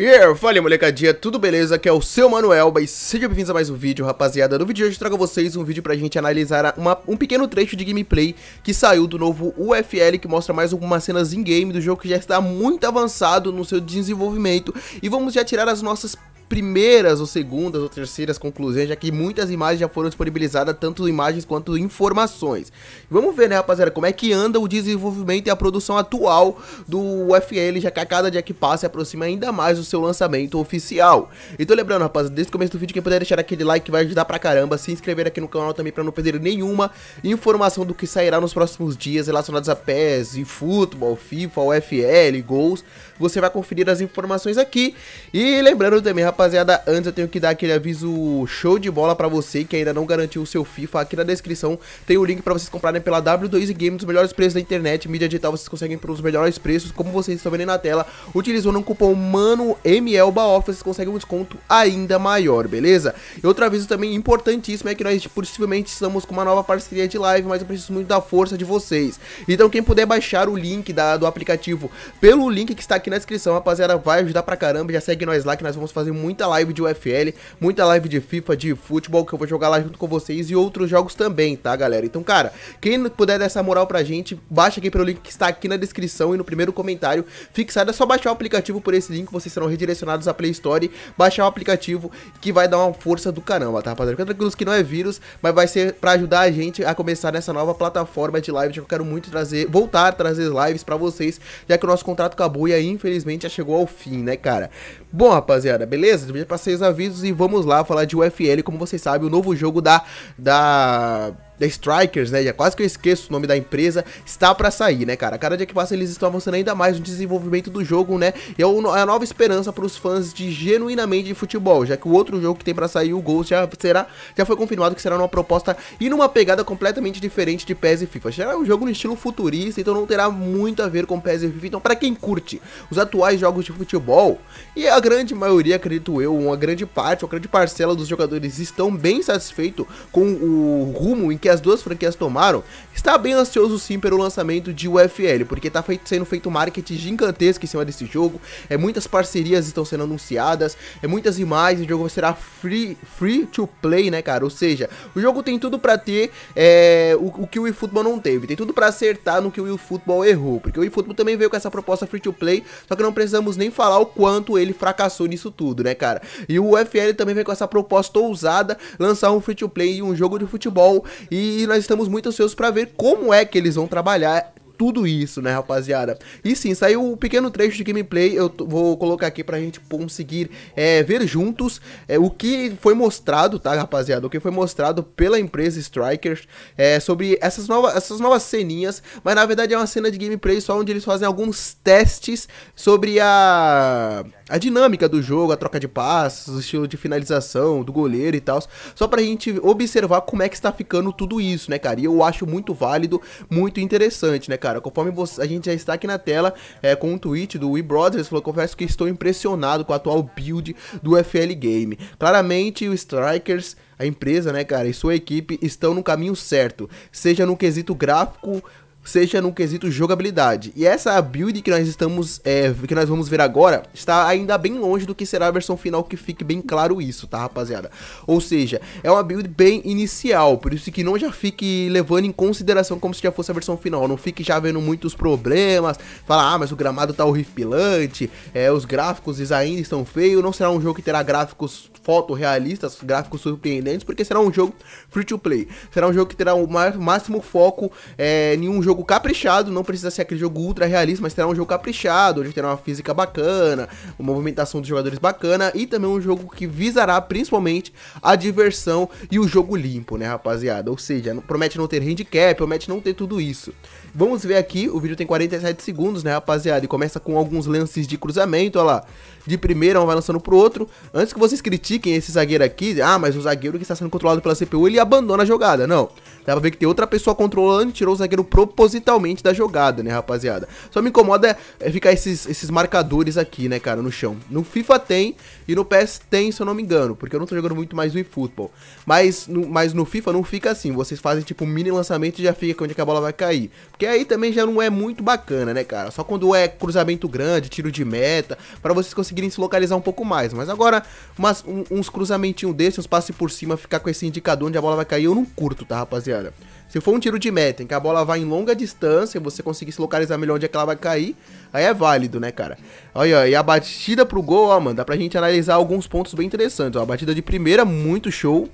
Yeah, fala molecadinha, tudo beleza? Aqui é o seu Manuel, e sejam bem-vindos a mais um vídeo, rapaziada. No vídeo de hoje eu trago a vocês um vídeo pra gente analisar uma, um pequeno trecho de gameplay que saiu do novo UFL, que mostra mais algumas cenas in-game do jogo que já está muito avançado no seu desenvolvimento. E vamos já tirar as nossas primeiras ou segundas ou terceiras conclusões, já que muitas imagens já foram disponibilizadas, tanto imagens quanto informações. Vamos ver, né, rapaziada, como é que anda o desenvolvimento e a produção atual do UFL, já que a cada dia que passa se aproxima ainda mais do seu lançamento oficial. Então lembrando, rapaziada, desde o começo do vídeo, quem puder deixar aquele like vai ajudar pra caramba, se inscrever aqui no canal também pra não perder nenhuma informação do que sairá nos próximos dias relacionados a PES, e futebol, FIFA, UFL, gols. Você vai conferir as informações aqui. E lembrando também, rapaziada, rapaziada, antes eu tenho que dar aquele aviso show de bola pra você que ainda não garantiu o seu FIFA. Aqui na descrição tem o link pra vocês comprarem pela W2 Games, os melhores preços da internet, mídia digital, vocês conseguem pelos melhores preços, como vocês estão vendo aí na tela. Utilizando um cupom MANOMLBAOF, vocês conseguem um desconto ainda maior, beleza? E outro aviso também importantíssimo é que nós possivelmente estamos com uma nova parceria de live, mas eu preciso muito da força de vocês. Então quem puder baixar o link da, do aplicativo pelo link que está aqui na descrição, rapaziada, vai ajudar pra caramba, já segue nós lá que nós vamos fazer muito muita live de UFL, muita live de FIFA, de futebol que eu vou jogar lá junto com vocês e outros jogos também, tá, galera? Então, cara, quem puder dar essa moral pra gente, baixa aqui pelo link que está aqui na descrição e no primeiro comentário fixado. É só baixar o aplicativo por esse link, vocês serão redirecionados à Play Store, baixar o aplicativo que vai dar uma força do caramba, tá, rapaziada? Fica tranquilo que não é vírus, mas vai ser pra ajudar a gente a começar nessa nova plataforma de live, que eu quero muito trazer, voltar a trazer lives pra vocês, já que o nosso contrato acabou e aí, infelizmente, já chegou ao fim, né, cara? Bom, rapaziada, beleza? beleza, já passei os avisos e vamos lá falar de UFL, como vocês sabem, o novo jogo da. da da Strikers, né? Já é quase que eu esqueço o nome da empresa, está para sair, né, cara? Cada dia que passa eles estão avançando ainda mais no desenvolvimento do jogo, né? E é, é a nova esperança para os fãs de genuinamente de futebol, já que o outro jogo que tem para sair, o Ghost, já será, já foi confirmado que será numa proposta e numa pegada completamente diferente de PES e FIFA. Será é um jogo no estilo futurista, então não terá muito a ver com PES e FIFA. Então, para quem curte os atuais jogos de futebol, e a grande maioria, acredito eu, uma grande parte, uma grande parcela dos jogadores estão bem satisfeitos com o rumo em que que as duas franquias tomaram, está bem ansioso sim pelo lançamento de UFL, porque está feito, sendo feito um marketing gigantesco em cima desse jogo, é, muitas parcerias estão sendo anunciadas, é, muitas imagens, o jogo será free, free to play, né, cara? Ou seja, o jogo tem tudo para ter é, o, o, que o eFootball não teve, tem tudo para acertar no que o eFootball errou, porque o eFootball também veio com essa proposta free to play, só que não precisamos nem falar o quanto ele fracassou nisso tudo, né, cara? E o UFL também vem com essa proposta ousada, lançar um free to play e um jogo de futebol e e nós estamos muito ansiosos para ver como é que eles vão trabalhar tudo isso, né, rapaziada? E sim, saiu um pequeno trecho de gameplay, eu vou colocar aqui pra gente conseguir é, ver juntos é, o que foi mostrado, tá, rapaziada? O que foi mostrado pela empresa Strikers é, sobre essas, novas, essas novas ceninhas, mas na verdade é uma cena de gameplay só onde eles fazem alguns testes sobre a a dinâmica do jogo, a troca de passos, o estilo de finalização do goleiro e tal, só pra gente observar como é que está ficando tudo isso, né, cara? E eu acho muito válido, muito interessante, né, cara? Conforme você, a gente já está aqui na tela é, com um tweet do We Brothers, falou: confesso que estou impressionado com a atual build do FL Game. Claramente, o Strikers a empresa, né, cara, e sua equipe estão no caminho certo, seja no quesito gráfico, seja no quesito jogabilidade. E essa build que nós estamos, é, que nós vamos ver agora, está ainda bem longe do que será a versão final, que fique bem claro isso, tá, rapaziada? Ou seja, é uma build bem inicial, por isso que não já fique levando em consideração como se já fosse a versão final, não fique já vendo muitos problemas, fala, ah, mas o gramado tá horripilante, é, os gráficos ainda estão feios, não será um jogo que terá gráficos fotorrealistas, gráficos surpreendentes, porque será um jogo free to play, será um jogo que terá o máximo foco é, em um jogo jogo caprichado, não precisa ser aquele jogo ultra realista, mas terá um jogo caprichado, onde terá uma física bacana, uma movimentação dos jogadores bacana e também um jogo que visará principalmente a diversão e o jogo limpo, né, rapaziada? Ou seja, promete não ter handicap, promete não ter tudo isso. Vamos ver aqui, o vídeo tem 47 segundos, né, rapaziada? E começa com alguns lances de cruzamento, olha lá. De primeira, um vai lançando pro outro. Antes que vocês critiquem esse zagueiro aqui, ah, mas o zagueiro que está sendo controlado pela CPU, ele abandona a jogada. Não. Dá pra ver que tem outra pessoa controlando, tirou o zagueiro propositalmente da jogada, né, rapaziada? Só me incomoda é ficar esses, esses marcadores aqui, né, cara, no chão. No FIFA tem e no PS tem, se eu não me engano, porque eu não tô jogando muito mais o eFootball. Mas no, mas no FIFA não fica assim, vocês fazem tipo um mini lançamento e já fica onde a bola vai cair porque aí também já não é muito bacana, né, cara? Só quando é cruzamento grande, tiro de meta, para vocês conseguirem se localizar um pouco mais. Mas agora, umas, um, uns cruzamentinhos desses, uns passe por cima, ficar com esse indicador onde a bola vai cair, eu não curto, tá, rapaziada? Se for um tiro de meta em que a bola vai em longa distância e você conseguir se localizar melhor onde é que ela vai cair, aí é válido, né, cara? Olha, e a batida pro gol, ó, mano, dá pra gente analisar alguns pontos bem interessantes. Ó, a batida de primeira, muito show.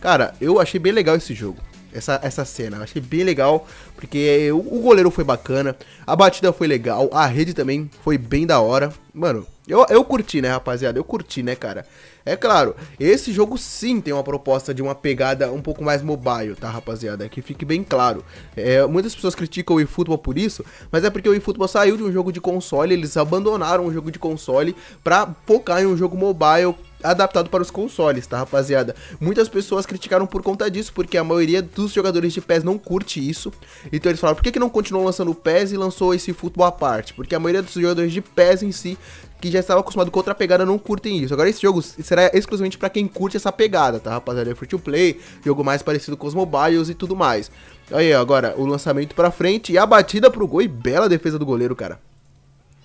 Cara, eu achei bem legal esse jogo essa, essa cena. Eu achei bem legal, porque o, o goleiro foi bacana, a batida foi legal, a rede também foi bem da hora. Mano, eu, eu curti, né, rapaziada? Eu curti, né, cara? É claro, esse jogo sim tem uma proposta de uma pegada um pouco mais mobile, tá, rapaziada? Que fique bem claro. É, muitas pessoas criticam o eFootball por isso, mas é porque o eFootball saiu de um jogo de console, eles abandonaram o jogo de console pra focar em um jogo mobile adaptado para os consoles, tá, rapaziada? Muitas pessoas criticaram por conta disso, porque a maioria dos jogadores de PES não curte isso. Então eles falaram, por que, que não continuou lançando o PES e lançou esse futebol à parte? Porque a maioria dos jogadores de PES em si, que já estava acostumado com outra pegada, não curtem isso. Agora esse jogo será exclusivamente para quem curte essa pegada, tá, rapaziada? É free to play, jogo mais parecido com os mobiles e tudo mais. Aí, agora, o lançamento pra frente e a batida pro gol e bela defesa do goleiro, cara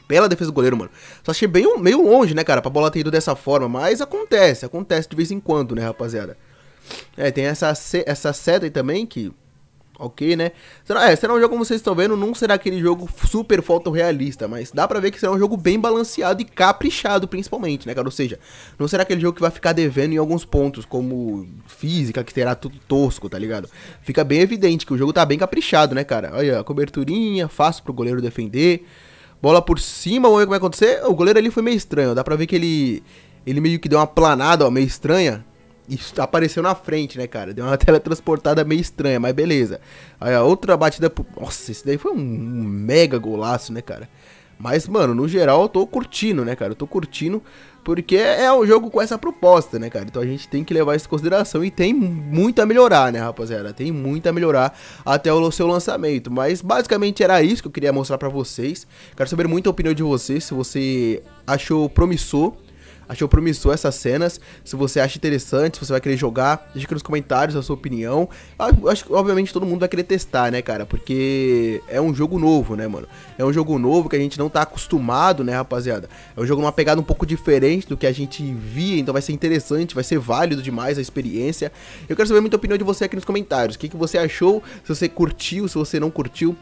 bela defesa do goleiro, mano. Só achei bem, meio longe, né, cara, pra bola ter ido dessa forma. Mas acontece, acontece de vez em quando, né, rapaziada. É, tem essa, essa seta aí também que. Ok, né? Será, é, será um jogo, como vocês estão vendo, não será aquele jogo super fotorrealista, mas dá pra ver que será um jogo bem balanceado e caprichado, principalmente, né, cara? Ou seja, não será aquele jogo que vai ficar devendo em alguns pontos, como física, que terá tudo tosco, tá ligado? Fica bem evidente que o jogo tá bem caprichado, né, cara? Olha, coberturinha, fácil pro goleiro defender bola por cima, vamos ver como vai acontecer. O goleiro ali foi meio estranho, dá pra ver que ele, ele meio que deu uma planada, ó, meio estranha. E apareceu na frente, né, cara? Deu uma teletransportada meio estranha, mas beleza. Aí a outra batida. Nossa, esse daí foi um mega golaço, né, cara? Mas, mano, no geral eu tô curtindo, né, cara? Eu tô curtindo porque é um jogo com essa proposta, né, cara? Então a gente tem que levar isso em consideração e tem muito a melhorar, né, rapaziada? Tem muito a melhorar até o seu lançamento. Mas basicamente era isso que eu queria mostrar para vocês. Quero saber muito a opinião de vocês, se você achou promissor achou promissor essas cenas. Se você acha interessante, se você vai querer jogar, deixa aqui nos comentários a sua opinião. Eu acho que, obviamente, todo mundo vai querer testar, né, cara? Porque é um jogo novo, né, mano? É um jogo novo que a gente não tá acostumado, né, rapaziada? É um jogo numa pegada um pouco diferente do que a gente via, então vai ser interessante, vai ser válido demais a experiência. Eu quero saber muita opinião de você aqui nos comentários. O que, que você achou? Se você curtiu, se você não curtiu.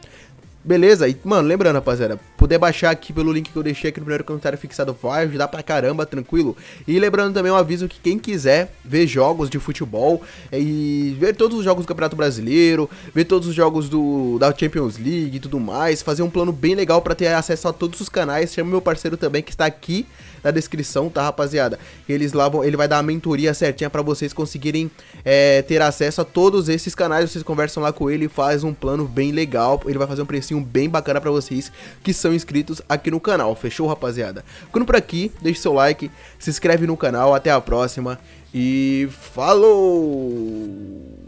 Beleza? E, mano, lembrando, rapaziada, Puder baixar aqui pelo link que eu deixei aqui no primeiro comentário fixado vai ajudar pra caramba, tranquilo. E lembrando também um aviso que quem quiser ver jogos de futebol é, e ver todos os jogos do Campeonato Brasileiro, ver todos os jogos do, da Champions League e tudo mais, fazer um plano bem legal para ter acesso a todos os canais, chama meu parceiro também que está aqui na descrição, tá rapaziada? Eles lá vão, ele vai dar a mentoria certinha para vocês conseguirem é, ter acesso a todos esses canais, vocês conversam lá com ele e faz um plano bem legal, ele vai fazer um precinho bem bacana para vocês que são estão inscritos aqui no canal, fechou, rapaziada? Ficando por aqui, deixe seu like, se inscreve no canal, até a próxima e falou!